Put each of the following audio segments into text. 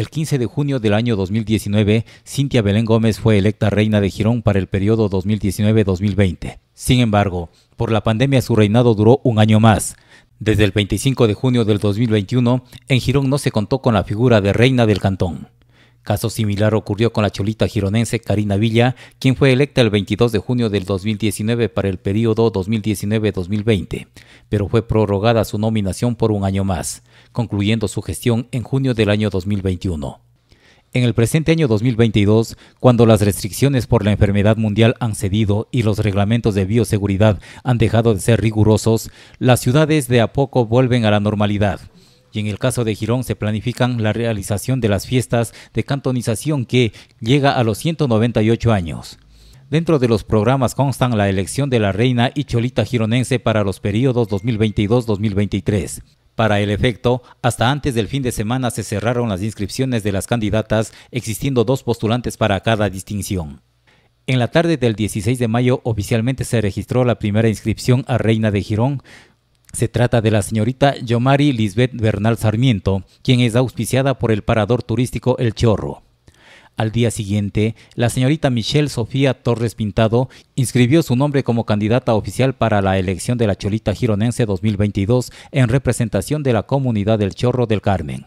El 15 de junio del año 2019, Cintia Belén Gómez fue electa reina de Girón para el periodo 2019-2020. Sin embargo, por la pandemia su reinado duró un año más. Desde el 25 de junio del 2021, en Girón no se contó con la figura de reina del cantón. Caso similar ocurrió con la cholita gironense Karina Villa, quien fue electa el 22 de junio del 2019 para el periodo 2019-2020, pero fue prorrogada su nominación por un año más, concluyendo su gestión en junio del año 2021. En el presente año 2022, cuando las restricciones por la enfermedad mundial han cedido y los reglamentos de bioseguridad han dejado de ser rigurosos, las ciudades de a poco vuelven a la normalidad y en el caso de Girón se planifican la realización de las fiestas de cantonización que llega a los 198 años. Dentro de los programas constan la elección de la reina y cholita gironense para los periodos 2022-2023. Para el efecto, hasta antes del fin de semana se cerraron las inscripciones de las candidatas, existiendo dos postulantes para cada distinción. En la tarde del 16 de mayo oficialmente se registró la primera inscripción a Reina de Girón, se trata de la señorita Yomari Lisbeth Bernal Sarmiento, quien es auspiciada por el parador turístico El Chorro. Al día siguiente, la señorita Michelle Sofía Torres Pintado inscribió su nombre como candidata oficial para la elección de la Cholita Gironense 2022 en representación de la comunidad del Chorro del Carmen.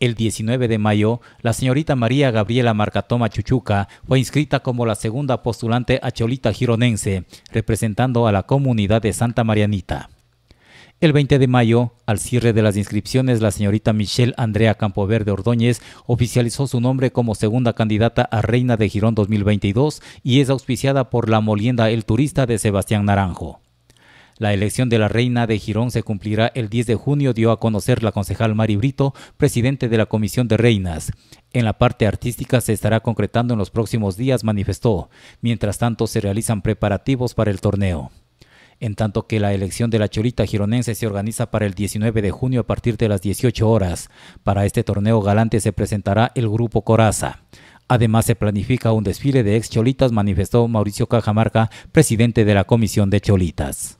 El 19 de mayo, la señorita María Gabriela Marcatoma Chuchuca fue inscrita como la segunda postulante a Cholita Gironense, representando a la comunidad de Santa Marianita. El 20 de mayo, al cierre de las inscripciones, la señorita Michelle Andrea Campoverde Ordóñez oficializó su nombre como segunda candidata a Reina de Girón 2022 y es auspiciada por la molienda El Turista de Sebastián Naranjo. La elección de la Reina de Girón se cumplirá el 10 de junio, dio a conocer la concejal Mari Brito, presidente de la Comisión de Reinas. En la parte artística se estará concretando en los próximos días, manifestó. Mientras tanto, se realizan preparativos para el torneo en tanto que la elección de la Cholita Gironense se organiza para el 19 de junio a partir de las 18 horas. Para este torneo galante se presentará el grupo Coraza. Además, se planifica un desfile de ex cholitas, manifestó Mauricio Cajamarca, presidente de la Comisión de Cholitas.